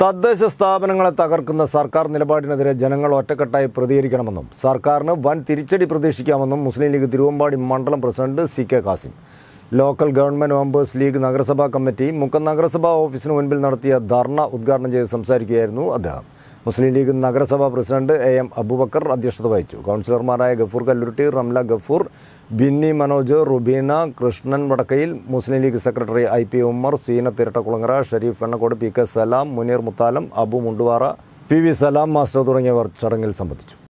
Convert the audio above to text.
തദ്ദേശ സ്ഥാപനങ്ങളെ തകർക്കുന്ന സർക്കാർ നിലപാടിനെതിരെ ജനങ്ങൾ ഒറ്റക്കെട്ടായി പ്രതികരിക്കണമെന്നും സർക്കാരിന് വൻ തിരിച്ചടി പ്രതീക്ഷിക്കാമെന്നും മുസ്ലിം ലീഗ് തിരുവമ്പാടി മണ്ഡലം president C K Kasim local government members League നഗരസഭാ കമ്മിറ്റി മുക്കം നഗരസഭാ ഓഫീസിന് മുൻപിൽ നടത്തിയ ധർണ ഉദ്ഘാടനം ചെയ്ത് സംസാരിക്കുകയായിരുന്നു അദ്ദേഹം മുസ്ലിം ലീഗ് നഗരസഭാ പ്രസിഡന്റ് എ എം അബുബക്കർ അധ്യക്ഷത വഹിച്ചു കൗൺസിലർമാരായ Gafoor Kalluruti Ramla Gafoor Binni Manoj Rubeena Krishnan Vadakkayil Muslim League secretary I P Ummer Seenath Irattakulangara Shareef Ennakkode P K Salam Muneer Muthalam Abu Munduvara P V Salam master തുടങ്ങിയവർ ചടങ്ങിൽ സംബന്ധിച്ചു